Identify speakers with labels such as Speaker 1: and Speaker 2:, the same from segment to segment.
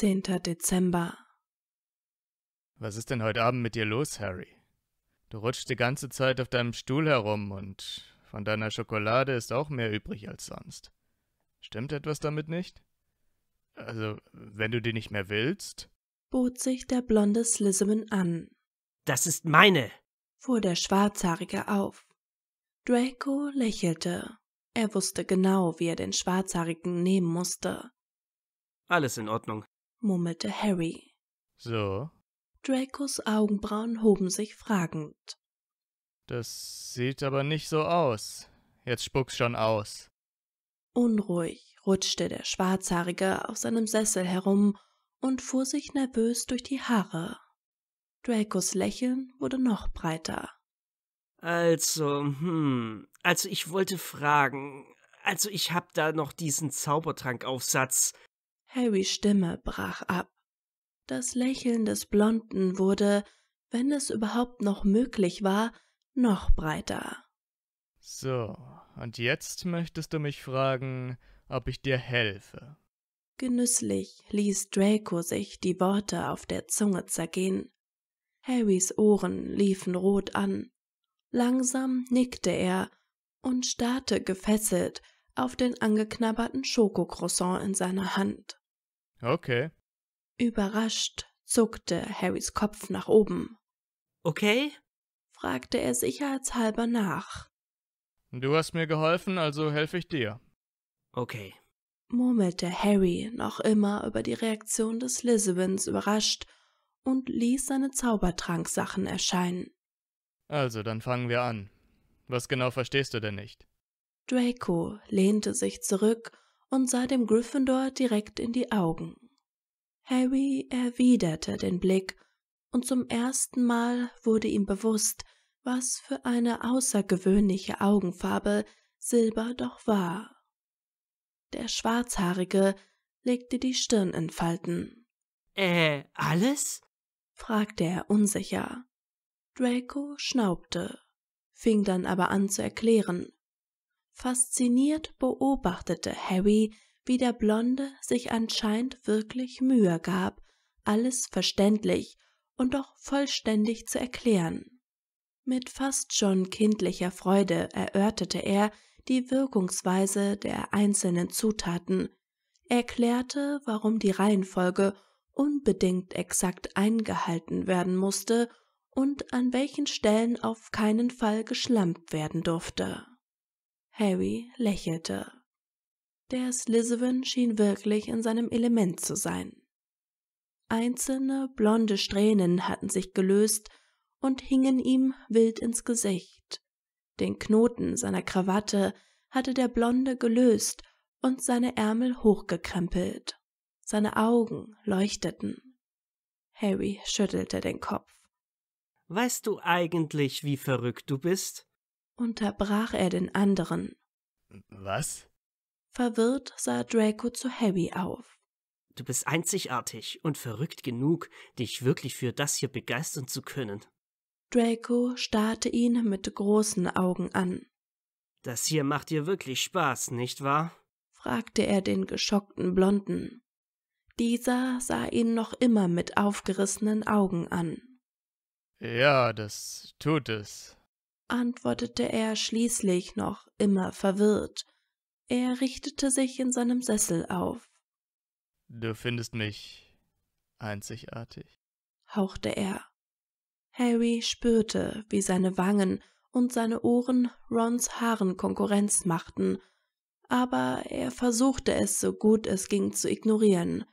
Speaker 1: 10. Dezember.
Speaker 2: Was ist denn heute Abend mit dir los, Harry? Du rutschst die ganze Zeit auf deinem Stuhl herum und von deiner Schokolade ist auch mehr übrig als sonst. Stimmt etwas damit nicht? Also, wenn du die nicht mehr willst?
Speaker 1: bot sich der blonde Slytherin an.
Speaker 3: Das ist meine,
Speaker 1: fuhr der Schwarzhaarige auf. Draco lächelte. Er wusste genau, wie er den Schwarzhaarigen nehmen musste.
Speaker 3: Alles in Ordnung
Speaker 1: murmelte Harry. So. Dracos Augenbrauen hoben sich fragend.
Speaker 3: Das
Speaker 2: sieht aber nicht so aus. Jetzt spuck's schon aus.
Speaker 1: Unruhig rutschte der Schwarzhaarige auf seinem Sessel herum und fuhr sich nervös durch die Haare. Dracos Lächeln wurde noch breiter.
Speaker 3: Also, hm, also ich wollte fragen, also ich hab da noch diesen Zaubertrankaufsatz.
Speaker 1: Harrys Stimme brach ab. Das Lächeln des Blonden wurde, wenn es überhaupt noch möglich war, noch breiter.
Speaker 2: So, und jetzt möchtest du mich fragen, ob ich dir helfe.
Speaker 1: Genüsslich ließ Draco sich die Worte auf der Zunge zergehen. Harrys Ohren liefen rot an. Langsam nickte er und starrte gefesselt auf den angeknabberten Schokokroissant in seiner Hand. Okay. Überrascht zuckte Harrys Kopf nach oben. Okay? fragte er sicherheitshalber
Speaker 2: nach. Du hast mir geholfen, also helfe ich dir. Okay.
Speaker 1: murmelte Harry noch immer über die Reaktion des Lizewins überrascht und ließ seine Zaubertranksachen erscheinen.
Speaker 2: Also, dann fangen wir an. Was genau verstehst du denn nicht?
Speaker 1: Draco lehnte sich zurück und sah dem Gryffindor direkt in die Augen. Harry erwiderte den Blick, und zum ersten Mal wurde ihm bewusst, was für eine außergewöhnliche Augenfarbe Silber doch war. Der Schwarzhaarige legte die Stirn in Falten. Äh, alles? fragte er unsicher. Draco schnaubte, fing dann aber an zu erklären. Fasziniert beobachtete Harry, wie der Blonde sich anscheinend wirklich Mühe gab, alles verständlich und doch vollständig zu erklären. Mit fast schon kindlicher Freude erörterte er die Wirkungsweise der einzelnen Zutaten, erklärte, warum die Reihenfolge unbedingt exakt eingehalten werden musste und an welchen Stellen auf keinen Fall geschlampt werden durfte. Harry lächelte. Der Slytherin schien wirklich in seinem Element zu sein. Einzelne blonde Strähnen hatten sich gelöst und hingen ihm wild ins Gesicht. Den Knoten seiner Krawatte hatte der Blonde gelöst und seine Ärmel hochgekrempelt. Seine Augen leuchteten. Harry schüttelte den Kopf.
Speaker 3: Weißt du eigentlich, wie verrückt du bist?
Speaker 1: unterbrach er den anderen. Was? Verwirrt sah Draco zu Harry auf.
Speaker 3: Du bist einzigartig und verrückt genug, dich wirklich für das hier begeistern zu können.
Speaker 1: Draco starrte ihn mit großen Augen an.
Speaker 3: Das hier macht dir wirklich Spaß, nicht wahr?
Speaker 1: fragte er den geschockten Blonden. Dieser sah ihn noch immer mit aufgerissenen Augen an.
Speaker 2: Ja, das tut es,
Speaker 1: antwortete er schließlich noch immer verwirrt. Er richtete sich in seinem Sessel auf.
Speaker 2: Du findest mich einzigartig,
Speaker 1: hauchte er. Harry spürte, wie seine Wangen und seine Ohren Rons Haaren Konkurrenz machten, aber er versuchte es so gut es ging zu ignorieren,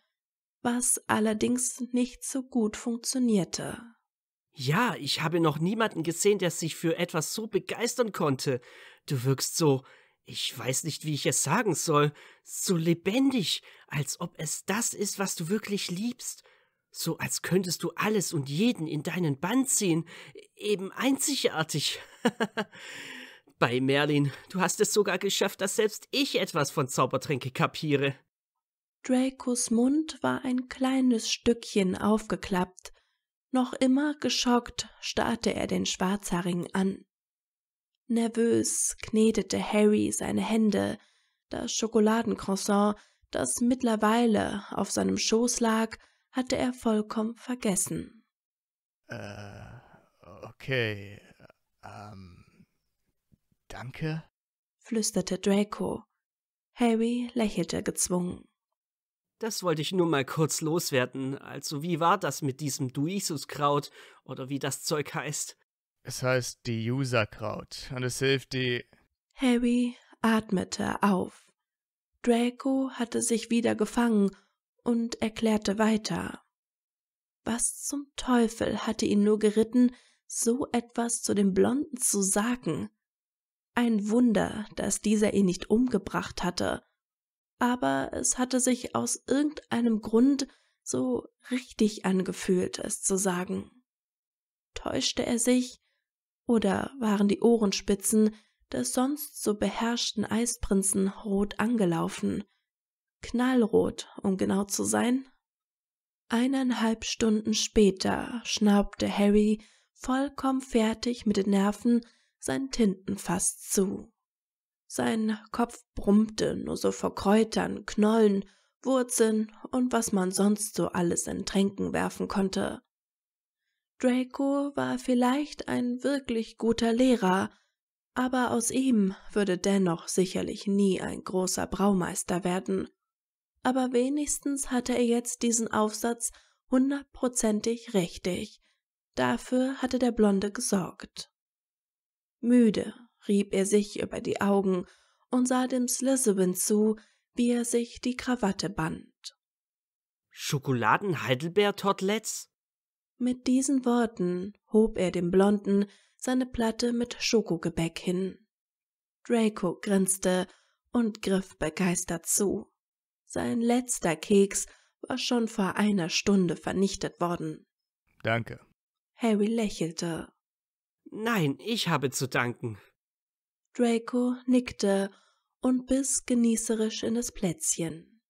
Speaker 1: was allerdings nicht so gut funktionierte.
Speaker 3: Ja, ich habe noch niemanden gesehen, der sich für etwas so begeistern konnte. Du wirkst so, ich weiß nicht, wie ich es sagen soll, so lebendig, als ob es das ist, was du wirklich liebst. So als könntest du alles und jeden in deinen Bann ziehen, eben einzigartig. Bei Merlin, du hast es sogar geschafft, dass selbst ich etwas von Zaubertränke kapiere.
Speaker 1: Dracos Mund war ein kleines Stückchen aufgeklappt, noch immer geschockt starrte er den Schwarzhaarigen an. Nervös knetete Harry seine Hände, das Schokoladencroissant, das mittlerweile auf seinem Schoß lag, hatte er vollkommen vergessen.
Speaker 2: Äh, okay, ähm, danke,
Speaker 1: flüsterte Draco. Harry lächelte gezwungen.
Speaker 3: Das wollte ich nur mal kurz loswerden. Also, wie war das mit diesem Duisus-Kraut oder wie das Zeug heißt? Es heißt
Speaker 2: die User-Kraut und es hilft die.
Speaker 1: Harry atmete auf. Draco hatte sich wieder gefangen und erklärte weiter. Was zum Teufel hatte ihn nur geritten, so etwas zu dem Blonden zu sagen? Ein Wunder, dass dieser ihn nicht umgebracht hatte aber es hatte sich aus irgendeinem Grund so richtig angefühlt, es zu sagen. Täuschte er sich, oder waren die Ohrenspitzen des sonst so beherrschten Eisprinzen rot angelaufen, knallrot, um genau zu sein? Eineinhalb Stunden später schnaubte Harry vollkommen fertig mit den Nerven sein Tintenfass zu. Sein Kopf brummte nur so vor Kräutern, Knollen, Wurzeln und was man sonst so alles in Tränken werfen konnte. Draco war vielleicht ein wirklich guter Lehrer, aber aus ihm würde dennoch sicherlich nie ein großer Braumeister werden. Aber wenigstens hatte er jetzt diesen Aufsatz hundertprozentig richtig. Dafür hatte der Blonde gesorgt. Müde rieb er sich über die Augen und sah dem Slytherin zu, wie er sich die Krawatte band.
Speaker 3: Schokoladen-Heidelbeer-Tortlets?
Speaker 1: Mit diesen Worten hob er dem Blonden seine Platte mit Schokogebäck hin. Draco grinste und griff begeistert zu. Sein letzter Keks war schon vor einer Stunde vernichtet worden. Danke. Harry lächelte.
Speaker 3: Nein, ich habe zu danken.
Speaker 1: Draco nickte und biss genießerisch in das Plätzchen.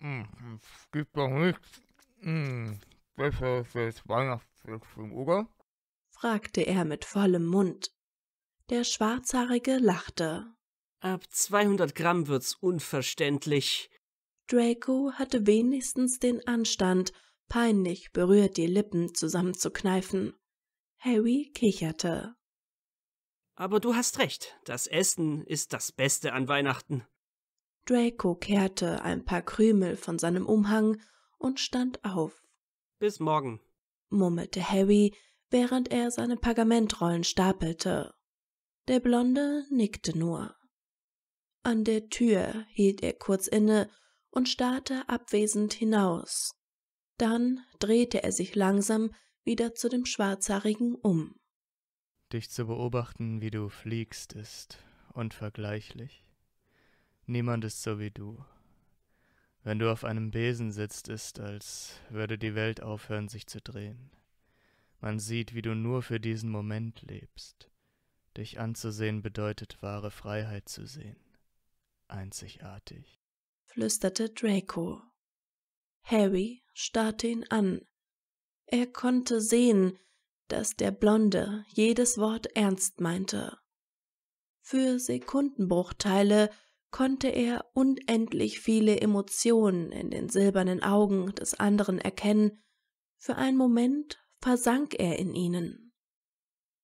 Speaker 2: Hm, es gibt doch nichts hm, besser als
Speaker 3: Weihnachtsplätzchen, oder?
Speaker 1: fragte er mit vollem Mund. Der Schwarzhaarige lachte.
Speaker 3: Ab 200 Gramm wird's unverständlich.
Speaker 1: Draco hatte wenigstens den Anstand, peinlich berührt die Lippen zusammenzukneifen. Harry kicherte.
Speaker 3: Aber du hast recht, das Essen ist das Beste an Weihnachten.
Speaker 1: Draco kehrte ein paar Krümel von seinem Umhang und stand auf. Bis morgen, murmelte Harry, während er seine Pergamentrollen stapelte. Der Blonde nickte nur. An der Tür hielt er kurz inne und starrte abwesend hinaus. Dann drehte er sich langsam wieder zu dem Schwarzhaarigen um.
Speaker 2: Dich zu beobachten, wie du fliegst, ist unvergleichlich. Niemand ist so wie du. Wenn du auf einem Besen sitzt, ist, als würde die Welt aufhören, sich zu drehen. Man sieht, wie du nur für diesen Moment lebst. Dich anzusehen bedeutet wahre Freiheit zu sehen. Einzigartig.
Speaker 1: flüsterte Draco. Harry starrte ihn an. Er konnte sehen, dass der Blonde jedes Wort ernst meinte. Für Sekundenbruchteile konnte er unendlich viele Emotionen in den silbernen Augen des anderen erkennen, für einen Moment versank er in ihnen.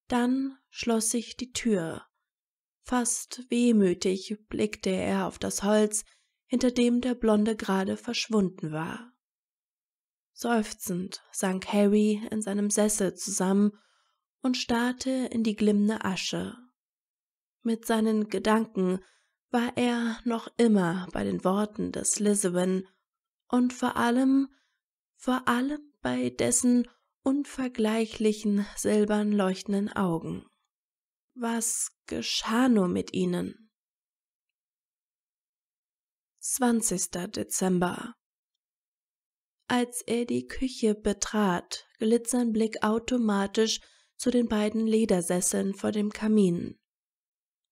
Speaker 1: Dann schloss sich die Tür. Fast wehmütig blickte er auf das Holz, hinter dem der Blonde gerade verschwunden war. Seufzend sank Harry in seinem Sessel zusammen und starrte in die glimmende Asche. Mit seinen Gedanken war er noch immer bei den Worten des Lisewin und vor allem, vor allem bei dessen unvergleichlichen silbern leuchtenden Augen. Was geschah nur mit ihnen? 20. Dezember als er die Küche betrat, glitt sein Blick automatisch zu den beiden Ledersesseln vor dem Kamin.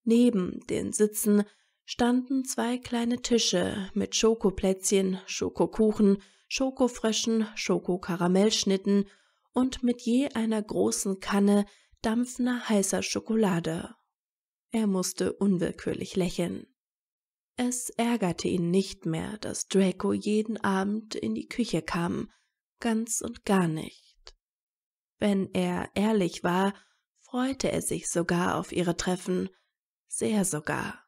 Speaker 1: Neben den Sitzen standen zwei kleine Tische mit Schokoplätzchen, Schokokuchen, Schokofröschen, Schokokaramellschnitten und mit je einer großen Kanne dampfender heißer Schokolade. Er musste unwillkürlich lächeln. Es ärgerte ihn nicht mehr, dass Draco jeden Abend in die Küche kam, ganz und gar nicht. Wenn er ehrlich war, freute er sich sogar auf ihre Treffen, sehr sogar.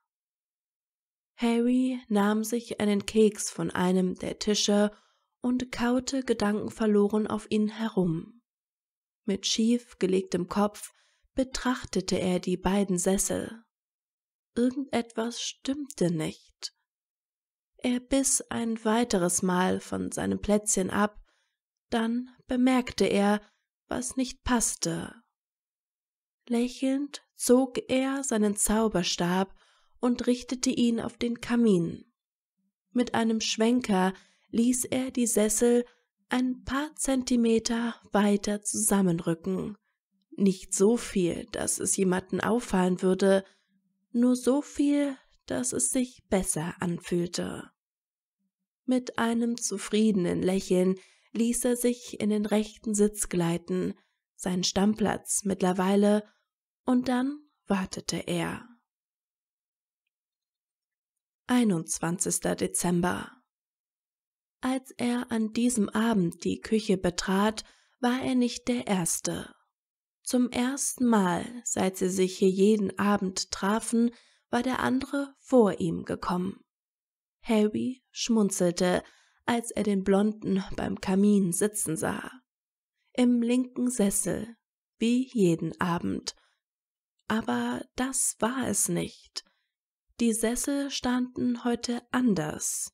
Speaker 1: Harry nahm sich einen Keks von einem der Tische und kaute gedankenverloren auf ihn herum. Mit schief gelegtem Kopf betrachtete er die beiden Sessel irgendetwas stimmte nicht. Er biss ein weiteres Mal von seinem Plätzchen ab, dann bemerkte er, was nicht passte. Lächelnd zog er seinen Zauberstab und richtete ihn auf den Kamin. Mit einem Schwenker ließ er die Sessel ein paar Zentimeter weiter zusammenrücken. Nicht so viel, dass es jemanden auffallen würde, nur so viel, dass es sich besser anfühlte. Mit einem zufriedenen Lächeln ließ er sich in den rechten Sitz gleiten, seinen Stammplatz mittlerweile, und dann wartete er. 21. Dezember Als er an diesem Abend die Küche betrat, war er nicht der Erste. Zum ersten Mal, seit sie sich hier jeden Abend trafen, war der andere vor ihm gekommen. Harry schmunzelte, als er den Blonden beim Kamin sitzen sah. Im linken Sessel, wie jeden Abend. Aber das war es nicht. Die Sessel standen heute anders.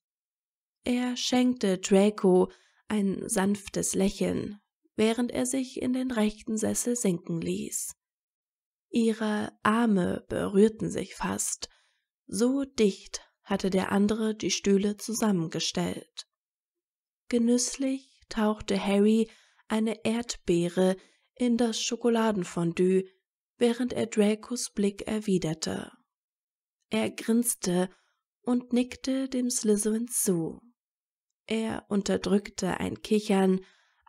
Speaker 1: Er schenkte Draco ein sanftes Lächeln, während er sich in den rechten Sessel sinken ließ. Ihre Arme berührten sich fast, so dicht hatte der andere die Stühle zusammengestellt. Genüsslich tauchte Harry eine Erdbeere in das Schokoladenfondue, während er Dracos Blick erwiderte. Er grinste und nickte dem Slytherin zu. Er unterdrückte ein Kichern,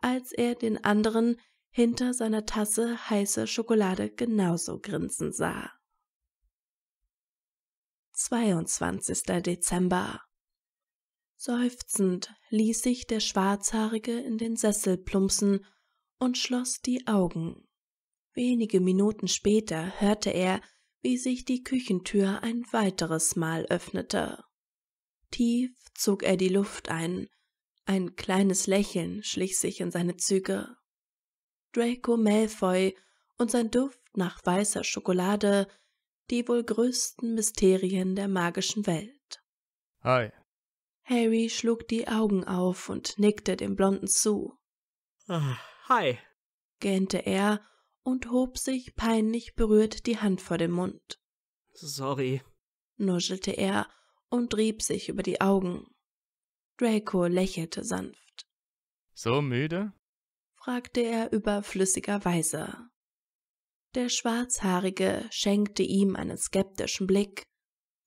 Speaker 1: als er den anderen hinter seiner Tasse heißer Schokolade genauso grinsen sah. 22. Dezember Seufzend ließ sich der Schwarzhaarige in den Sessel plumpsen und schloss die Augen. Wenige Minuten später hörte er, wie sich die Küchentür ein weiteres Mal öffnete. Tief zog er die Luft ein, ein kleines Lächeln schlich sich in seine Züge. Draco Malfoy und sein Duft nach weißer Schokolade, die wohl größten Mysterien der magischen Welt. Hi. Harry schlug die Augen auf und nickte dem Blonden zu.
Speaker 3: Uh, hi,
Speaker 1: gähnte er und hob sich peinlich berührt die Hand vor dem Mund.
Speaker 3: Sorry,
Speaker 1: nuschelte er und rieb sich über die Augen. Draco lächelte sanft.
Speaker 2: So müde?
Speaker 1: fragte er überflüssigerweise. Der Schwarzhaarige schenkte ihm einen skeptischen Blick.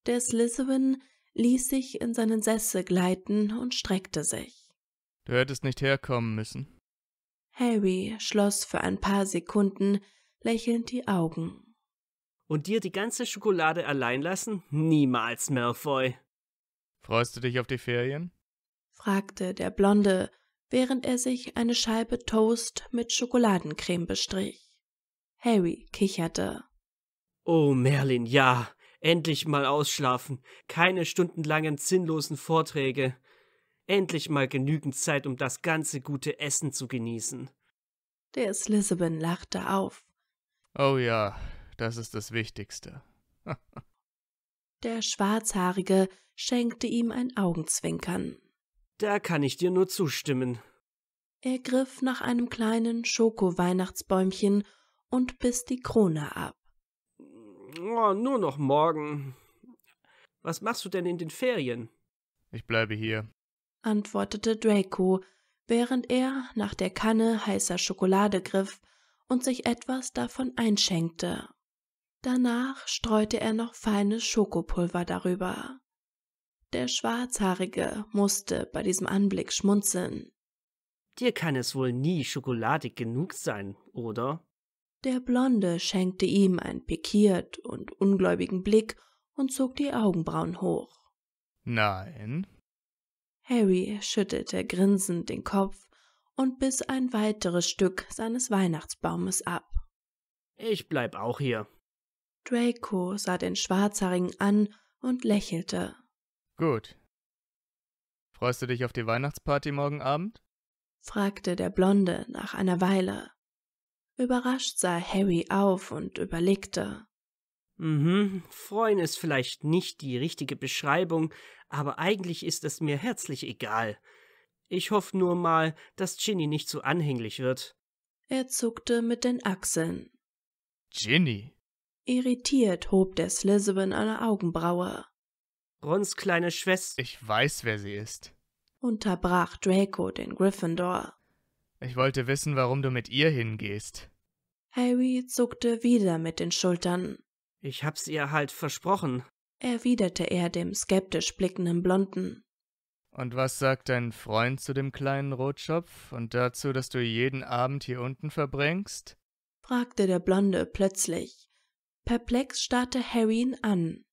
Speaker 1: Der Slytherin ließ sich in seinen Sessel gleiten und streckte sich.
Speaker 2: Du hättest nicht herkommen müssen.
Speaker 1: Harry schloss für ein paar Sekunden lächelnd die Augen.
Speaker 3: Und dir die ganze Schokolade allein lassen? Niemals, Malfoy. Freust du dich auf die Ferien?
Speaker 1: fragte der Blonde, während er sich eine Scheibe Toast mit Schokoladencreme bestrich. Harry kicherte.
Speaker 3: Oh, Merlin, ja, endlich mal ausschlafen, keine stundenlangen sinnlosen Vorträge, endlich mal genügend Zeit, um das ganze gute Essen zu genießen.
Speaker 1: Der Slytherin lachte auf.
Speaker 3: Oh ja, das ist das Wichtigste.
Speaker 1: Der Schwarzhaarige schenkte ihm ein Augenzwinkern.
Speaker 3: Da kann ich dir nur zustimmen.
Speaker 1: Er griff nach einem kleinen Schoko-Weihnachtsbäumchen und biss die Krone ab.
Speaker 3: Oh, nur noch morgen. Was machst du denn in den Ferien? Ich bleibe hier,
Speaker 1: antwortete Draco, während er nach der Kanne heißer Schokolade griff und sich etwas davon einschenkte. Danach streute er noch feines Schokopulver darüber. Der Schwarzhaarige musste bei diesem Anblick schmunzeln.
Speaker 3: Dir kann es wohl nie schokoladig genug sein, oder?
Speaker 1: Der Blonde schenkte ihm einen pikiert und ungläubigen Blick und zog die Augenbrauen hoch.
Speaker 3: Nein.
Speaker 1: Harry schüttelte grinsend den Kopf und biss ein weiteres Stück seines Weihnachtsbaumes ab.
Speaker 3: Ich bleib auch hier.
Speaker 1: Draco sah den Schwarzhaarigen an und lächelte.
Speaker 3: Gut.
Speaker 2: Freust du dich auf die Weihnachtsparty morgen Abend?
Speaker 1: fragte der Blonde nach einer Weile. Überrascht sah Harry auf und überlegte.
Speaker 3: Mhm, freuen ist vielleicht nicht die richtige Beschreibung, aber eigentlich ist es mir herzlich egal. Ich hoffe nur mal, dass Ginny nicht zu so anhänglich wird. Er
Speaker 1: zuckte mit den Achseln.
Speaker 3: Ginny?
Speaker 1: Irritiert hob der Slytherin eine Augenbraue.
Speaker 3: Rons kleine Schwester. Ich weiß, wer sie ist.
Speaker 1: Unterbrach Draco den Gryffindor.
Speaker 2: Ich wollte wissen, warum du mit ihr
Speaker 3: hingehst.
Speaker 1: Harry zuckte wieder mit den Schultern.
Speaker 3: Ich hab's ihr halt versprochen,
Speaker 1: erwiderte er dem skeptisch blickenden Blonden.
Speaker 3: Und
Speaker 2: was sagt dein Freund zu dem kleinen Rotschopf und dazu, dass du jeden Abend hier unten verbringst?
Speaker 1: fragte der Blonde plötzlich. Perplex starrte Harry ihn an.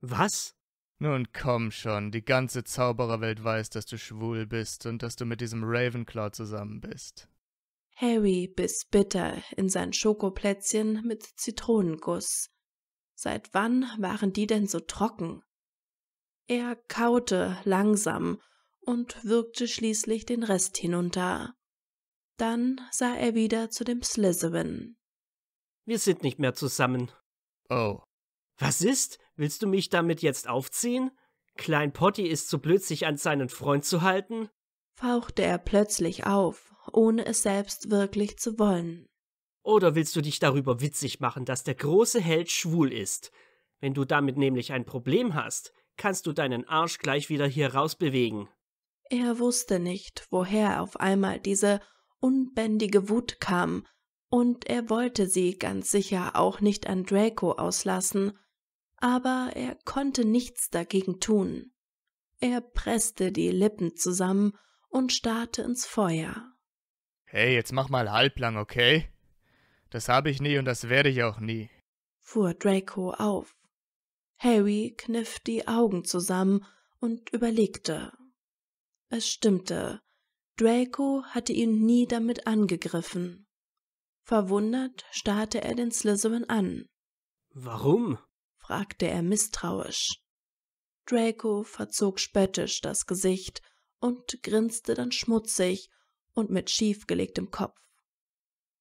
Speaker 2: Was? Nun komm schon, die ganze Zaubererwelt weiß, dass du schwul bist und dass du mit diesem Ravenclaw zusammen bist.
Speaker 1: Harry biss bitter in sein Schokoplätzchen mit Zitronenguss. Seit wann waren die denn so trocken? Er kaute langsam und würgte schließlich den Rest hinunter. Dann sah er wieder zu dem Slytherin.
Speaker 3: Wir sind nicht mehr zusammen. Oh. Was ist? Willst du mich damit jetzt aufziehen? Klein Potty ist zu blöd, sich an seinen Freund zu halten?
Speaker 1: fauchte er plötzlich auf, ohne es selbst wirklich zu wollen.
Speaker 3: Oder willst du dich darüber witzig machen, dass der große Held schwul ist? Wenn du damit nämlich ein Problem hast, kannst du deinen Arsch gleich wieder hier rausbewegen.
Speaker 1: Er wusste nicht, woher auf einmal diese unbändige Wut kam, und er wollte sie ganz sicher auch nicht an Draco auslassen aber er konnte nichts dagegen tun. Er presste die Lippen zusammen und starrte ins Feuer.
Speaker 2: Hey, jetzt mach mal halblang, okay? Das habe ich nie und das werde ich auch nie,
Speaker 1: fuhr Draco auf. Harry kniff die Augen zusammen und überlegte. Es stimmte, Draco hatte ihn nie damit angegriffen. Verwundert starrte er den Slytherin an.
Speaker 3: Warum?
Speaker 1: fragte er misstrauisch. Draco verzog spöttisch das Gesicht und grinste dann schmutzig und mit schiefgelegtem Kopf.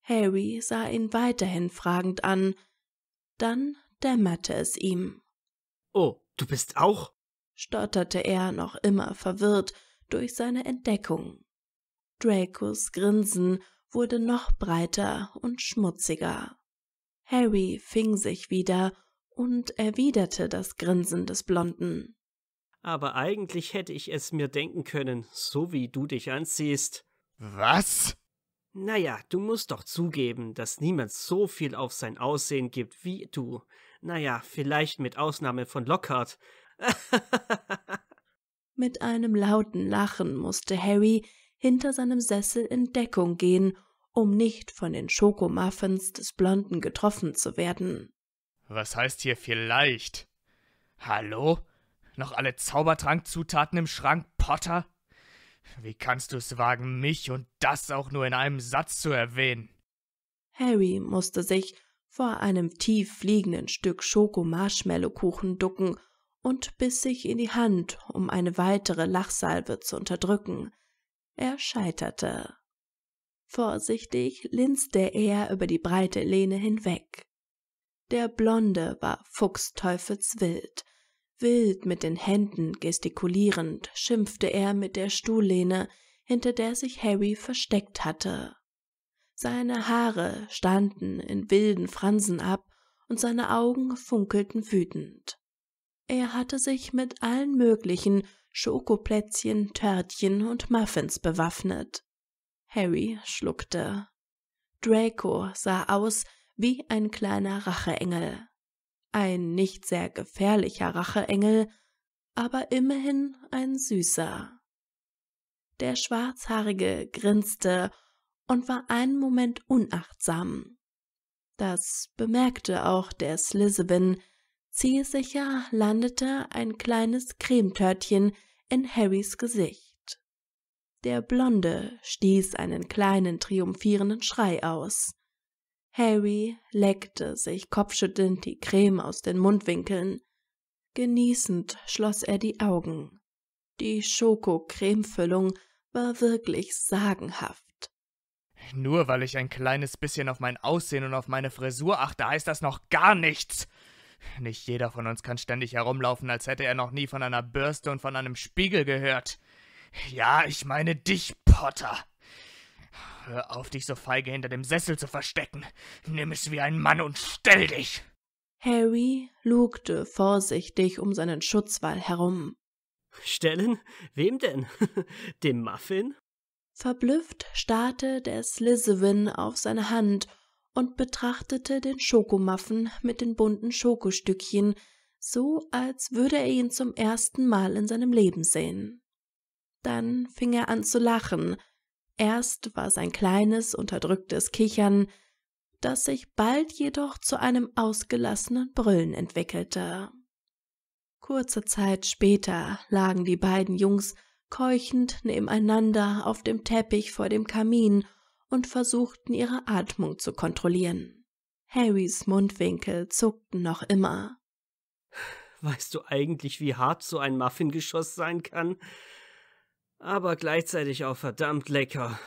Speaker 1: Harry sah ihn weiterhin fragend an, dann dämmerte es ihm.
Speaker 3: Oh, du bist auch?
Speaker 1: stotterte er noch immer verwirrt durch seine Entdeckung. Dracos Grinsen wurde noch breiter und schmutziger. Harry fing sich wieder und erwiderte das Grinsen des Blonden.
Speaker 3: Aber eigentlich hätte ich es mir denken können, so wie du dich anziehst. Was? Naja, du musst doch zugeben, dass niemand so viel auf sein Aussehen gibt wie du. Naja, vielleicht mit Ausnahme von Lockhart.
Speaker 1: mit einem lauten Lachen musste Harry hinter seinem Sessel in Deckung gehen, um nicht von den Schokomuffins des Blonden getroffen zu werden.
Speaker 2: Was heißt hier vielleicht? Hallo? Noch alle Zaubertrankzutaten im Schrank, Potter? Wie kannst du es wagen, mich und das auch nur in einem Satz zu erwähnen?
Speaker 1: Harry musste sich vor einem tief fliegenden Stück Schoko-Marshmallow-Kuchen ducken und biss sich in die Hand, um eine weitere Lachsalve zu unterdrücken. Er scheiterte. Vorsichtig linste er über die breite Lehne hinweg der Blonde war fuchsteufelswild. Wild mit den Händen gestikulierend schimpfte er mit der Stuhllehne, hinter der sich Harry versteckt hatte. Seine Haare standen in wilden Fransen ab und seine Augen funkelten wütend. Er hatte sich mit allen möglichen Schokoplätzchen, Törtchen und Muffins bewaffnet. Harry schluckte. Draco sah aus wie ein kleiner Racheengel. Ein nicht sehr gefährlicher Racheengel, aber immerhin ein süßer. Der Schwarzhaarige grinste und war einen Moment unachtsam. Das bemerkte auch der Slytherin. Zielsicher landete ein kleines Cremetörtchen in Harrys Gesicht. Der Blonde stieß einen kleinen triumphierenden Schrei aus. Harry leckte sich kopfschüttelnd die Creme aus den Mundwinkeln. Genießend schloss er die Augen. Die Schoko-Cremefüllung war wirklich sagenhaft.
Speaker 2: Nur weil ich ein kleines bisschen auf mein Aussehen und auf meine Frisur achte, heißt das noch gar nichts. Nicht jeder von uns kann ständig herumlaufen, als hätte er noch nie von einer Bürste und von einem Spiegel gehört. Ja, ich meine dich, Potter. Hör auf, dich so feige hinter dem Sessel zu
Speaker 3: verstecken. Nimm es wie ein Mann und stell dich.
Speaker 1: Harry lugte vorsichtig um seinen Schutzwall herum.
Speaker 3: Stellen? Wem denn? dem Muffin?
Speaker 1: Verblüfft starrte der Slytherin auf seine Hand und betrachtete den Schokomuffin mit den bunten Schokostückchen, so als würde er ihn zum ersten Mal in seinem Leben sehen. Dann fing er an zu lachen, Erst war sein kleines, unterdrücktes Kichern, das sich bald jedoch zu einem ausgelassenen Brüllen entwickelte. Kurze Zeit später lagen die beiden Jungs keuchend nebeneinander auf dem Teppich vor dem Kamin und versuchten ihre Atmung zu kontrollieren. Harrys Mundwinkel zuckten noch immer.
Speaker 3: Weißt du eigentlich, wie hart so ein Muffingeschoss sein kann? aber gleichzeitig auch verdammt lecker.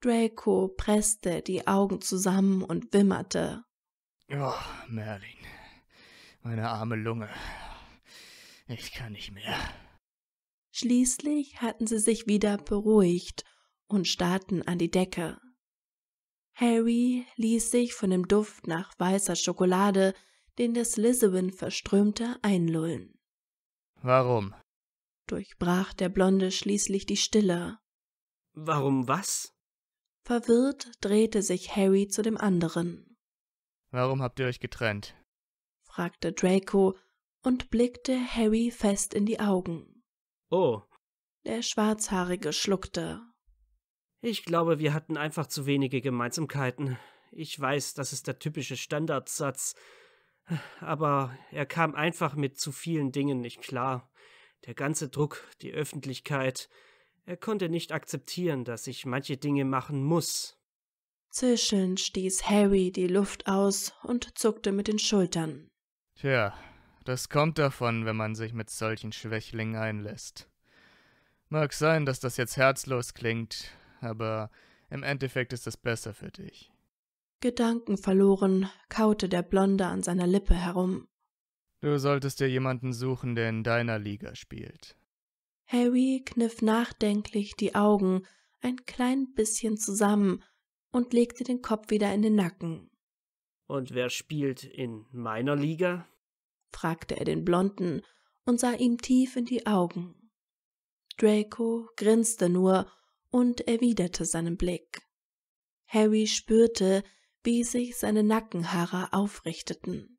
Speaker 1: Draco presste die Augen zusammen und wimmerte.
Speaker 3: Oh, Merlin, meine arme
Speaker 2: Lunge. Ich kann nicht mehr.
Speaker 1: Schließlich hatten sie sich wieder beruhigt und starrten an die Decke. Harry ließ sich von dem Duft nach weißer Schokolade, den das Lisbon verströmte, einlullen. Warum? durchbrach der Blonde schließlich die Stille.
Speaker 3: Warum was?
Speaker 1: Verwirrt drehte sich Harry zu dem anderen.
Speaker 2: Warum habt ihr euch getrennt?
Speaker 1: fragte Draco und blickte Harry fest in die Augen. Oh. Der Schwarzhaarige schluckte.
Speaker 3: Ich glaube, wir hatten einfach zu wenige Gemeinsamkeiten. Ich weiß, das ist der typische Standardsatz, aber er kam einfach mit zu vielen Dingen nicht klar der ganze Druck, die Öffentlichkeit. Er konnte nicht akzeptieren, dass ich manche Dinge machen muss. Zischelnd
Speaker 1: stieß Harry die Luft aus und zuckte mit den Schultern.
Speaker 3: Tja,
Speaker 2: das kommt davon, wenn man sich mit solchen Schwächlingen einlässt. Mag sein, dass das jetzt herzlos klingt, aber im Endeffekt ist es besser für dich.
Speaker 1: Gedankenverloren kaute der Blonde an seiner Lippe herum.
Speaker 2: Du solltest dir jemanden suchen, der in deiner Liga spielt.
Speaker 1: Harry kniff nachdenklich die Augen ein klein bisschen zusammen und legte den Kopf wieder in den Nacken.
Speaker 3: Und wer spielt in meiner Liga?
Speaker 1: fragte er den Blonden und sah ihm tief in die Augen. Draco grinste nur und erwiderte seinen Blick. Harry spürte, wie sich seine Nackenhaare aufrichteten.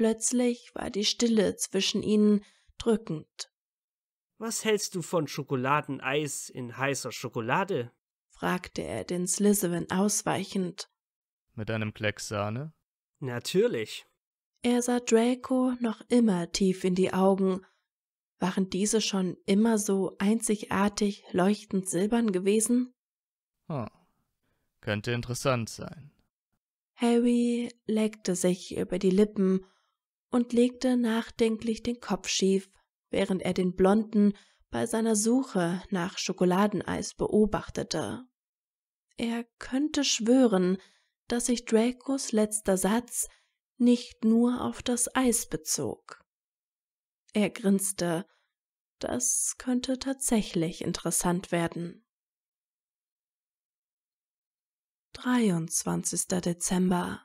Speaker 1: Plötzlich war die Stille zwischen ihnen drückend.
Speaker 3: Was hältst du von Schokoladeneis in heißer Schokolade?
Speaker 1: fragte er den Slytherin ausweichend.
Speaker 3: Mit einem Klecks Sahne? Natürlich.
Speaker 1: Er sah Draco noch immer tief in die Augen. Waren diese schon immer so einzigartig leuchtend silbern gewesen?
Speaker 2: Hm. Könnte interessant sein.
Speaker 1: Harry leckte sich über die Lippen und legte nachdenklich den Kopf schief, während er den Blonden bei seiner Suche nach Schokoladeneis beobachtete. Er könnte schwören, dass sich Dracos letzter Satz nicht nur auf das Eis bezog. Er grinste. Das könnte tatsächlich interessant werden. 23. Dezember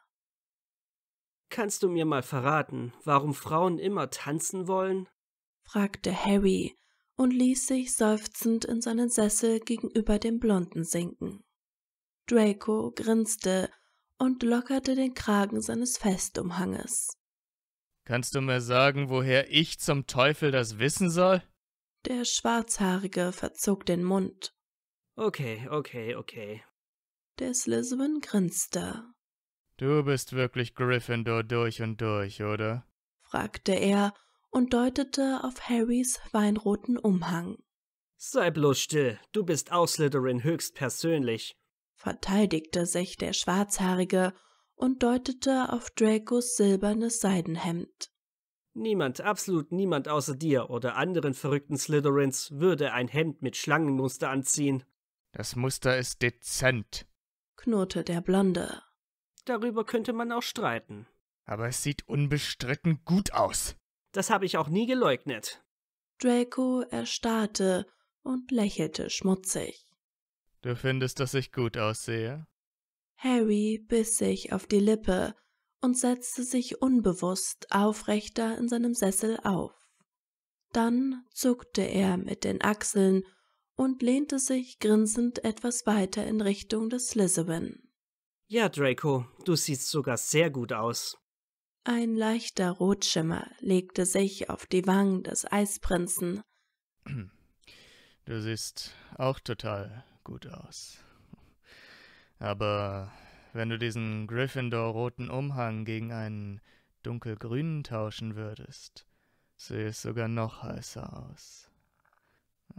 Speaker 3: Kannst du mir mal verraten, warum Frauen immer tanzen wollen?
Speaker 1: fragte Harry und ließ sich seufzend in seinen Sessel gegenüber dem Blonden sinken. Draco grinste und lockerte den Kragen seines Festumhanges.
Speaker 2: Kannst du mir sagen, woher ich zum Teufel das wissen soll?
Speaker 1: Der Schwarzhaarige verzog den Mund.
Speaker 3: Okay, okay, okay.
Speaker 1: Der Slytherin grinste.
Speaker 2: Du bist wirklich Gryffindor durch und durch, oder?
Speaker 1: fragte er und deutete auf Harrys weinroten Umhang.
Speaker 3: Sei bloß still, du bist auch Slytherin höchstpersönlich,
Speaker 1: verteidigte sich der Schwarzhaarige und deutete auf Dracos silbernes Seidenhemd.
Speaker 3: Niemand, absolut niemand außer dir oder anderen verrückten Slytherins würde ein Hemd mit Schlangenmuster anziehen. Das Muster ist dezent,
Speaker 1: knurrte der Blonde darüber könnte man auch
Speaker 3: streiten. Aber es sieht unbestritten gut aus. Das habe ich auch nie geleugnet.
Speaker 1: Draco erstarrte und lächelte schmutzig.
Speaker 2: Du findest, dass ich gut aussehe?
Speaker 1: Harry biss sich auf die Lippe und setzte sich unbewusst aufrechter in seinem Sessel auf. Dann zuckte er mit den Achseln und lehnte sich grinsend etwas weiter in Richtung des Slytherin.
Speaker 3: Ja, Draco, du siehst sogar sehr gut aus.
Speaker 1: Ein leichter Rotschimmer legte sich auf die Wangen des Eisprinzen.
Speaker 3: Du
Speaker 2: siehst auch total gut aus. Aber wenn du diesen Gryffindor-roten Umhang gegen einen dunkelgrünen tauschen würdest, sähe es sogar noch heißer aus.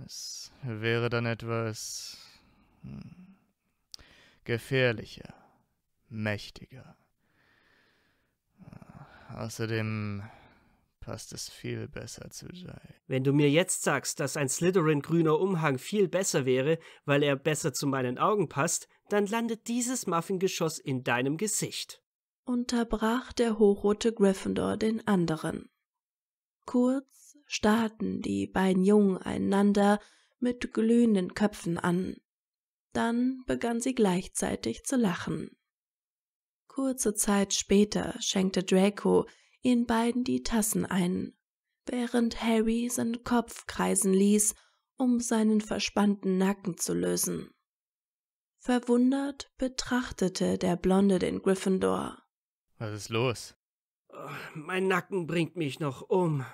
Speaker 2: Es wäre dann etwas hm, gefährlicher mächtiger. Außerdem
Speaker 3: passt es viel besser zu Jai. Wenn du mir jetzt sagst, dass ein Slytherin-grüner Umhang viel besser wäre, weil er besser zu meinen Augen passt, dann landet dieses Muffingeschoss in deinem Gesicht.
Speaker 1: Unterbrach der hochrote Gryffindor den anderen. Kurz starrten die beiden Jungen einander mit glühenden Köpfen an. Dann begann sie gleichzeitig zu lachen. Kurze Zeit später schenkte Draco ihnen beiden die Tassen ein, während Harry seinen Kopf kreisen ließ, um seinen verspannten Nacken zu lösen. Verwundert betrachtete der Blonde den Gryffindor.
Speaker 3: Was ist los? Oh, mein Nacken bringt mich noch um,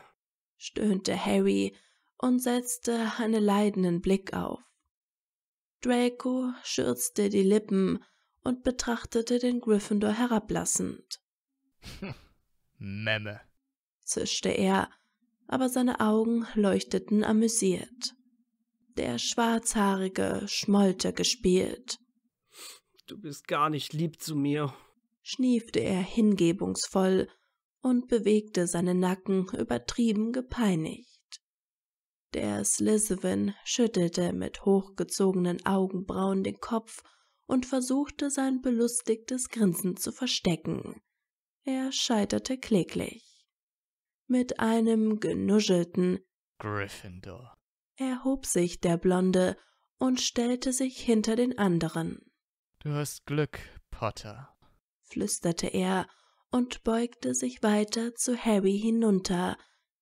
Speaker 1: stöhnte Harry und setzte einen leidenden Blick auf. Draco schürzte die Lippen und betrachtete den Gryffindor herablassend.
Speaker 2: Memme,
Speaker 1: zischte er, aber seine Augen leuchteten amüsiert. Der Schwarzhaarige schmollte gespielt.
Speaker 3: Du bist gar nicht lieb zu mir,
Speaker 1: schniefte er hingebungsvoll und bewegte seinen Nacken übertrieben gepeinigt. Der Slytherin schüttelte mit hochgezogenen Augenbrauen den Kopf und versuchte sein belustigtes Grinsen zu verstecken. Er scheiterte kläglich. Mit einem genuschelten
Speaker 2: Gryffindor
Speaker 1: erhob sich der Blonde und stellte sich hinter den anderen.
Speaker 2: Du hast Glück, Potter,
Speaker 1: flüsterte er und beugte sich weiter zu Harry hinunter,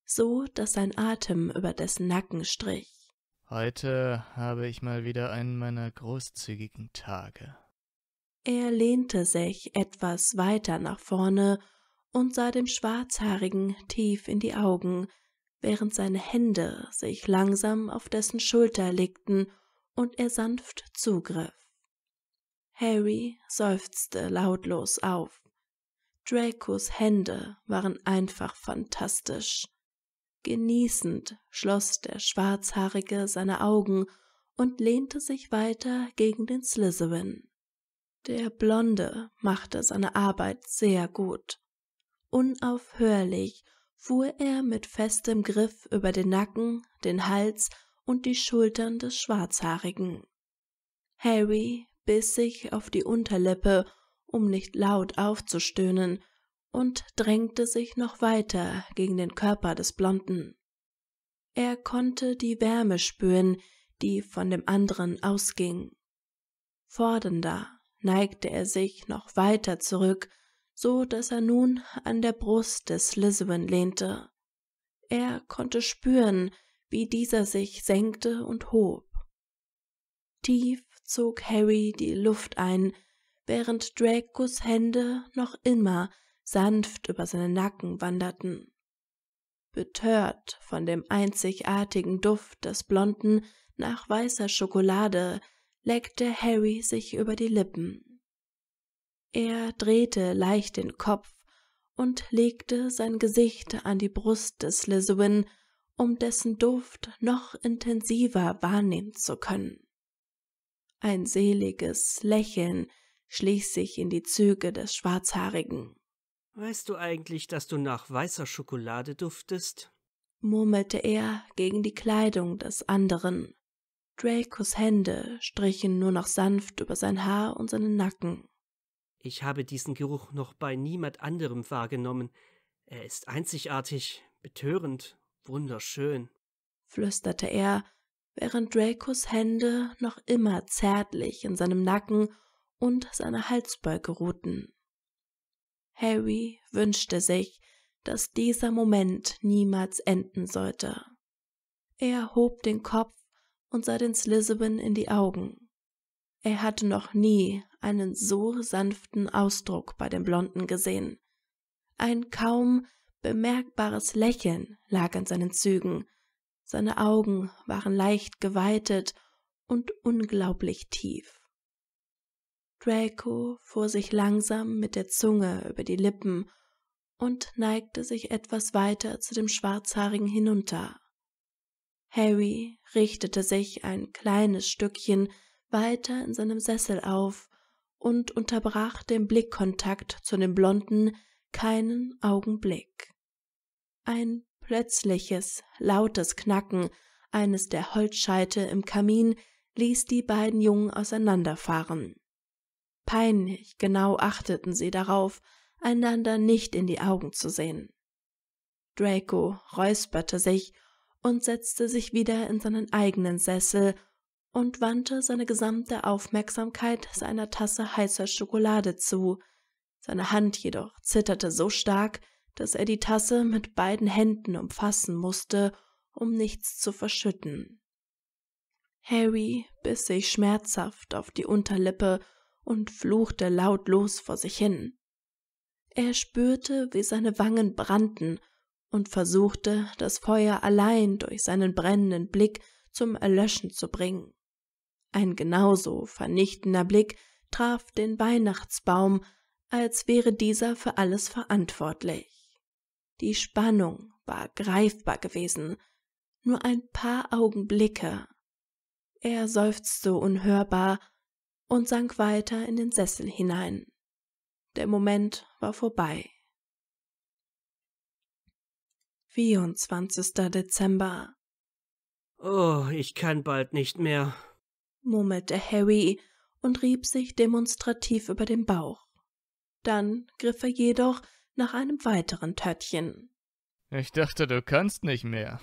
Speaker 1: so dass sein Atem über dessen Nacken strich.
Speaker 2: Heute habe ich mal wieder einen meiner großzügigen Tage.
Speaker 1: Er lehnte sich etwas weiter nach vorne und sah dem Schwarzhaarigen tief in die Augen, während seine Hände sich langsam auf dessen Schulter legten und er sanft zugriff. Harry seufzte lautlos auf. Dracos Hände waren einfach fantastisch. Genießend schloss der Schwarzhaarige seine Augen und lehnte sich weiter gegen den Slytherin. Der Blonde machte seine Arbeit sehr gut. Unaufhörlich fuhr er mit festem Griff über den Nacken, den Hals und die Schultern des Schwarzhaarigen. Harry biss sich auf die Unterlippe, um nicht laut aufzustöhnen, und drängte sich noch weiter gegen den Körper des Blonden. Er konnte die Wärme spüren, die von dem anderen ausging. Fordernder neigte er sich noch weiter zurück, so dass er nun an der Brust des Liswen lehnte. Er konnte spüren, wie dieser sich senkte und hob. Tief zog Harry die Luft ein, während Dracos Hände noch immer sanft über seinen Nacken wanderten. Betört von dem einzigartigen Duft des blonden, nach weißer Schokolade leckte Harry sich über die Lippen. Er drehte leicht den Kopf und legte sein Gesicht an die Brust des Slytherin, um dessen Duft noch intensiver wahrnehmen zu können. Ein seliges Lächeln schlich sich in die Züge des Schwarzhaarigen.
Speaker 3: Weißt du eigentlich, dass du nach weißer Schokolade duftest?
Speaker 1: murmelte er gegen die Kleidung des anderen. Dracos Hände strichen nur noch sanft über sein Haar und seinen Nacken.
Speaker 3: Ich habe diesen Geruch noch bei niemand anderem wahrgenommen. Er ist einzigartig, betörend, wunderschön,
Speaker 1: flüsterte er, während Dracos Hände noch immer zärtlich in seinem Nacken und seiner Halsbeuge ruhten. Harry wünschte sich, dass dieser Moment niemals enden sollte. Er hob den Kopf und sah den Slytherin in die Augen. Er hatte noch nie einen so sanften Ausdruck bei dem Blonden gesehen. Ein kaum bemerkbares Lächeln lag an seinen Zügen. Seine Augen waren leicht geweitet und unglaublich tief. Draco fuhr sich langsam mit der Zunge über die Lippen und neigte sich etwas weiter zu dem Schwarzhaarigen hinunter. Harry richtete sich ein kleines Stückchen weiter in seinem Sessel auf und unterbrach den Blickkontakt zu dem Blonden keinen Augenblick. Ein plötzliches, lautes Knacken eines der Holzscheite im Kamin ließ die beiden Jungen auseinanderfahren. Peinlich genau achteten sie darauf, einander nicht in die Augen zu sehen. Draco räusperte sich und setzte sich wieder in seinen eigenen Sessel und wandte seine gesamte Aufmerksamkeit seiner Tasse heißer Schokolade zu. Seine Hand jedoch zitterte so stark, dass er die Tasse mit beiden Händen umfassen musste, um nichts zu verschütten. Harry biss sich schmerzhaft auf die Unterlippe und fluchte lautlos vor sich hin. Er spürte, wie seine Wangen brannten und versuchte, das Feuer allein durch seinen brennenden Blick zum Erlöschen zu bringen. Ein genauso vernichtender Blick traf den Weihnachtsbaum, als wäre dieser für alles verantwortlich. Die Spannung war greifbar gewesen, nur ein paar Augenblicke. Er seufzte unhörbar und sank weiter in den Sessel hinein. Der Moment war vorbei. 24. Dezember.
Speaker 3: Oh, ich kann bald nicht mehr,
Speaker 1: murmelte Harry und rieb sich demonstrativ über den Bauch. Dann griff er jedoch nach einem weiteren Törtchen.
Speaker 2: Ich dachte, du kannst nicht mehr.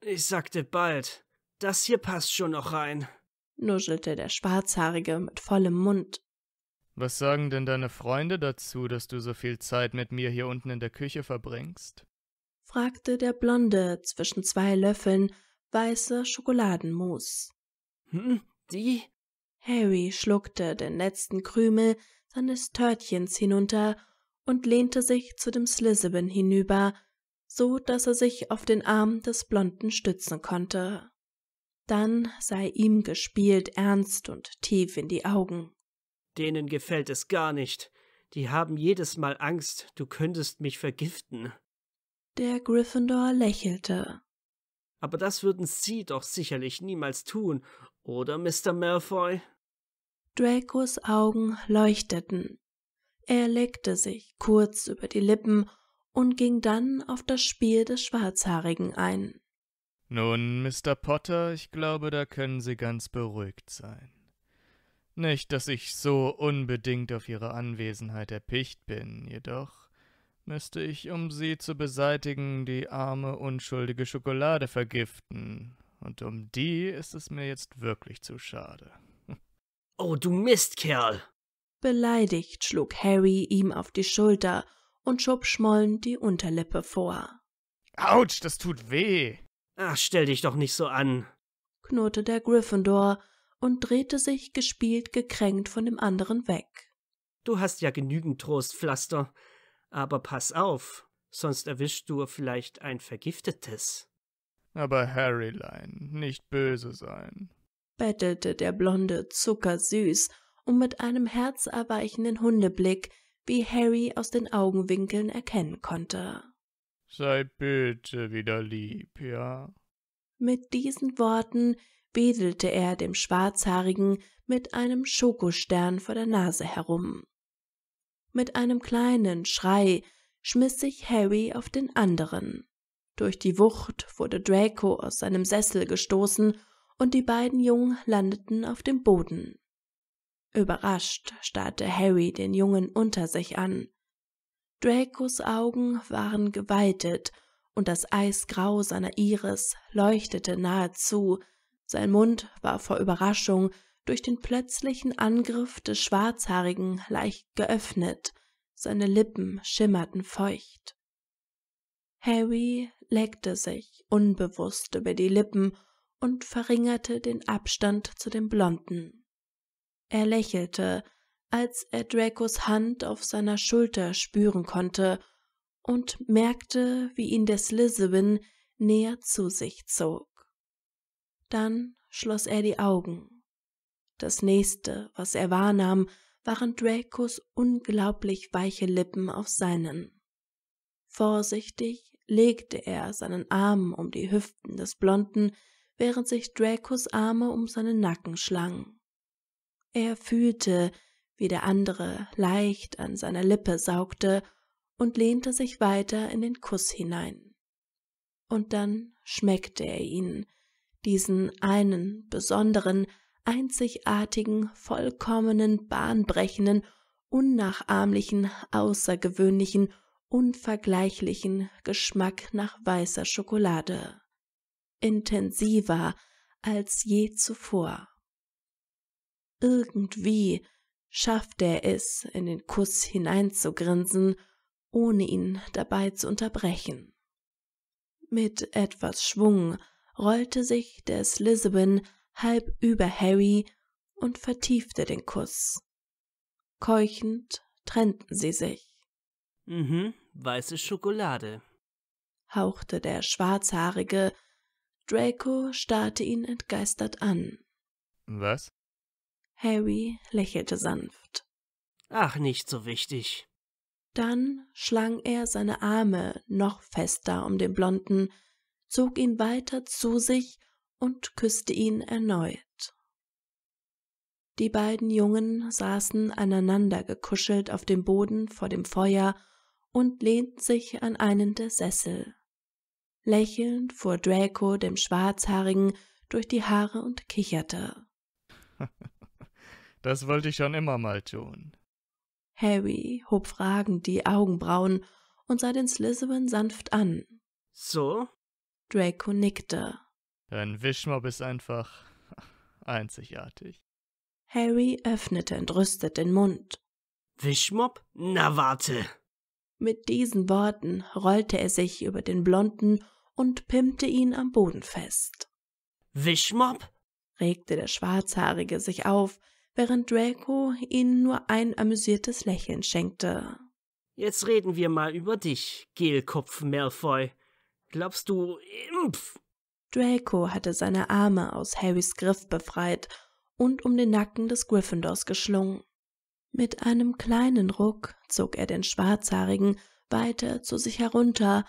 Speaker 3: Ich sagte bald. Das hier passt schon noch rein
Speaker 1: nuschelte der Schwarzhaarige mit vollem Mund.
Speaker 2: Was sagen denn deine Freunde dazu, dass du so viel Zeit mit mir hier unten in der Küche verbringst?
Speaker 1: fragte der Blonde zwischen zwei Löffeln weißer Schokoladenmus. Hm, die? Harry schluckte den letzten Krümel seines Törtchens hinunter und lehnte sich zu dem Slytherin hinüber, so dass er sich auf den Arm des Blonden stützen konnte. Dann sei ihm gespielt ernst und tief in die Augen.
Speaker 3: Denen gefällt es gar nicht. Die haben jedes Mal Angst, du könntest mich vergiften.
Speaker 1: Der Gryffindor lächelte.
Speaker 3: Aber das würden Sie doch sicherlich niemals tun, oder, Mr. Malfoy?
Speaker 1: Dracos Augen leuchteten. Er legte sich kurz über die Lippen und ging dann auf das Spiel des Schwarzhaarigen ein.
Speaker 2: Nun, Mr. Potter, ich glaube, da können Sie ganz beruhigt sein. Nicht, dass ich so unbedingt auf Ihre Anwesenheit erpicht bin, jedoch müsste ich, um Sie zu beseitigen, die arme, unschuldige Schokolade vergiften, und um die ist es mir jetzt
Speaker 3: wirklich zu schade. Oh, du Mistkerl!
Speaker 1: Beleidigt schlug Harry ihm auf die Schulter und schob schmollend die Unterlippe vor.
Speaker 3: Autsch, das tut weh! Ach, stell dich doch nicht so an,
Speaker 1: knurrte der Gryffindor und drehte sich gespielt gekränkt von dem anderen weg.
Speaker 3: Du hast ja genügend Trostpflaster, aber pass auf, sonst erwischst du vielleicht ein vergiftetes. Aber Harrylein, nicht böse sein,
Speaker 1: bettelte der Blonde zuckersüß und mit einem herzerweichenden Hundeblick, wie Harry aus den Augenwinkeln erkennen konnte.
Speaker 2: Sei bitte wieder lieb, ja?
Speaker 1: Mit diesen Worten wedelte er dem Schwarzhaarigen mit einem Schokostern vor der Nase herum. Mit einem kleinen Schrei schmiss sich Harry auf den anderen. Durch die Wucht wurde Draco aus seinem Sessel gestoßen und die beiden Jungen landeten auf dem Boden. Überrascht starrte Harry den Jungen unter sich an. Dracos Augen waren geweitet, und das Eisgrau seiner Iris leuchtete nahezu, sein Mund war vor Überraschung durch den plötzlichen Angriff des Schwarzhaarigen leicht geöffnet, seine Lippen schimmerten feucht. Harry leckte sich unbewusst über die Lippen und verringerte den Abstand zu dem Blonden. Er lächelte, als er Dracos Hand auf seiner Schulter spüren konnte und merkte, wie ihn der Slytherin näher zu sich zog. Dann schloss er die Augen. Das nächste, was er wahrnahm, waren Dracos unglaublich weiche Lippen auf seinen. Vorsichtig legte er seinen Arm um die Hüften des Blonden, während sich Dracos Arme um seinen Nacken schlangen. Er fühlte, wie der andere leicht an seiner Lippe saugte und lehnte sich weiter in den Kuss hinein. Und dann schmeckte er ihn, diesen einen besonderen, einzigartigen, vollkommenen, bahnbrechenden, unnachahmlichen, außergewöhnlichen, unvergleichlichen Geschmack nach weißer Schokolade. Intensiver als je zuvor. Irgendwie schaffte er es, in den Kuss hineinzugrinsen, ohne ihn dabei zu unterbrechen. Mit etwas Schwung rollte sich der Slytherin halb über Harry und vertiefte den Kuss. Keuchend trennten sie sich.
Speaker 3: Mhm, weiße Schokolade,
Speaker 1: hauchte der Schwarzhaarige. Draco starrte ihn entgeistert an. Was? Harry lächelte sanft.
Speaker 3: Ach, nicht so wichtig.
Speaker 1: Dann schlang er seine Arme noch fester um den Blonden, zog ihn weiter zu sich und küsste ihn erneut. Die beiden Jungen saßen aneinander gekuschelt auf dem Boden vor dem Feuer und lehnten sich an einen der Sessel. Lächelnd fuhr Draco dem Schwarzhaarigen durch die Haare und kicherte.
Speaker 2: Das wollte ich schon immer mal tun.
Speaker 1: Harry hob fragend die Augenbrauen und sah den Slytherin sanft an. So? Draco nickte.
Speaker 2: Dein Wischmob ist einfach
Speaker 3: einzigartig.
Speaker 1: Harry öffnete entrüstet den Mund.
Speaker 3: Wischmob? Na warte!
Speaker 1: Mit diesen Worten rollte er sich über den Blonden und pimmte ihn am Boden fest.
Speaker 3: Wischmob?
Speaker 1: regte der Schwarzhaarige sich auf, während Draco ihnen nur ein amüsiertes Lächeln schenkte.
Speaker 3: Jetzt reden wir mal über dich, Gelkopf Malfoy. Glaubst du, impf?
Speaker 1: Draco hatte seine Arme aus Harrys Griff befreit und um den Nacken des Gryffindors geschlungen. Mit einem kleinen Ruck zog er den Schwarzhaarigen weiter zu sich herunter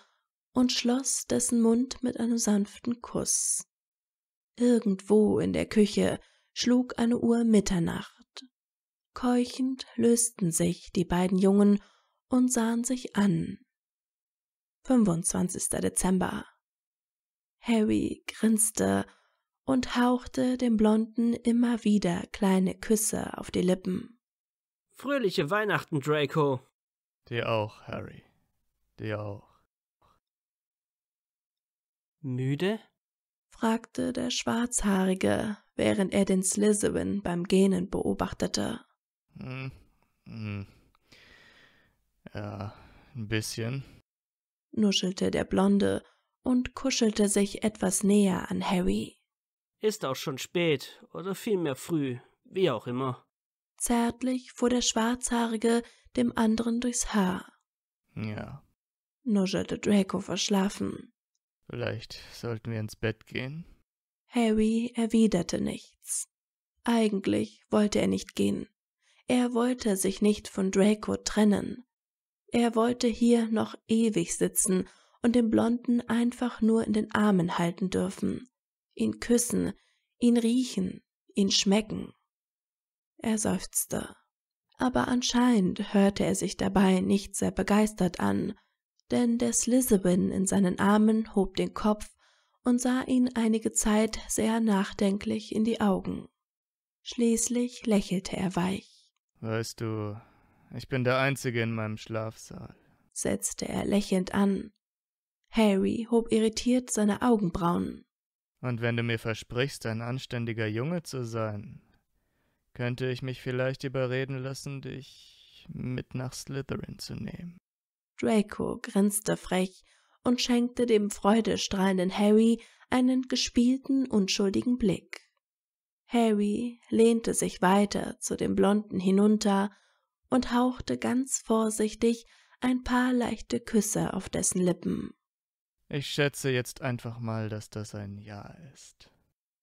Speaker 1: und schloss dessen Mund mit einem sanften Kuss. Irgendwo in der Küche schlug eine Uhr Mitternacht. Keuchend lösten sich die beiden Jungen und sahen sich an. 25. Dezember. Harry grinste und hauchte dem Blonden immer wieder kleine Küsse auf die Lippen.
Speaker 3: Fröhliche Weihnachten, Draco. Dir auch, Harry. Dir auch. Müde?
Speaker 1: fragte der Schwarzhaarige während er den Slytherin beim Gähnen beobachtete.
Speaker 3: Hm. Hm.
Speaker 2: Ja, ein bisschen,
Speaker 1: nuschelte der Blonde und kuschelte sich etwas näher an Harry.
Speaker 3: Ist auch schon spät oder vielmehr früh, wie auch immer.
Speaker 1: Zärtlich fuhr der Schwarzhaarige dem anderen durchs Haar. Ja, nuschelte Draco verschlafen.
Speaker 2: Vielleicht sollten wir ins Bett gehen.
Speaker 1: Harry erwiderte nichts. Eigentlich wollte er nicht gehen. Er wollte sich nicht von Draco trennen. Er wollte hier noch ewig sitzen und den Blonden einfach nur in den Armen halten dürfen, ihn küssen, ihn riechen, ihn schmecken. Er seufzte. Aber anscheinend hörte er sich dabei nicht sehr begeistert an, denn der Slytherin in seinen Armen hob den Kopf und sah ihn einige Zeit sehr nachdenklich in die Augen. Schließlich lächelte er weich.
Speaker 2: Weißt du, ich bin der Einzige in meinem Schlafsaal,
Speaker 1: setzte er lächelnd an. Harry hob irritiert seine Augenbrauen.
Speaker 2: Und wenn du mir versprichst, ein anständiger Junge zu sein, könnte ich mich vielleicht überreden lassen, dich mit nach Slytherin zu nehmen.
Speaker 1: Draco grinste frech und schenkte dem freudestrahlenden Harry einen gespielten, unschuldigen Blick. Harry lehnte sich weiter zu dem Blonden hinunter und hauchte ganz vorsichtig ein paar leichte Küsse auf dessen Lippen.
Speaker 2: Ich schätze jetzt einfach mal, dass das ein Ja ist,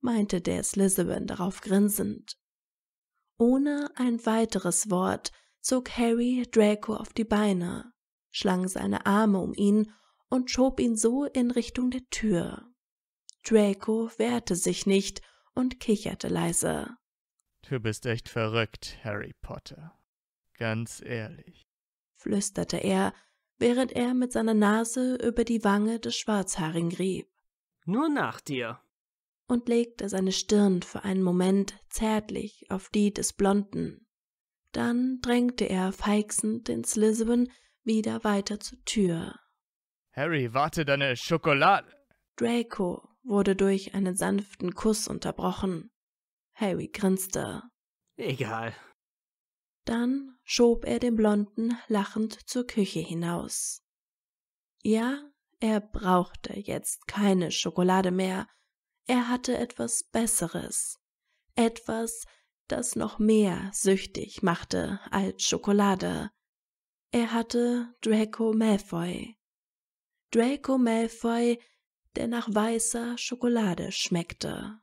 Speaker 1: meinte der Slytherin darauf grinsend. Ohne ein weiteres Wort zog Harry Draco auf die Beine, schlang seine Arme um ihn und schob ihn so in Richtung der Tür. Draco wehrte sich nicht und kicherte
Speaker 2: leise. Du bist echt verrückt, Harry Potter. Ganz ehrlich,
Speaker 1: flüsterte er, während er mit seiner Nase über die Wange des Schwarzhaarigen rieb. Nur
Speaker 3: nach dir.
Speaker 1: Und legte seine Stirn für einen Moment zärtlich auf die des Blonden. Dann drängte er feixend den Slytherin wieder weiter zur Tür.
Speaker 2: Harry, warte, deine Schokolade.
Speaker 1: Draco wurde durch einen sanften Kuss unterbrochen. Harry grinste. Egal. Dann schob er den Blonden lachend zur Küche hinaus. Ja, er brauchte jetzt keine Schokolade mehr. Er hatte etwas Besseres. Etwas, das noch mehr süchtig machte als Schokolade. Er hatte Draco Malfoy. Draco Malfoy, der nach weißer Schokolade schmeckte.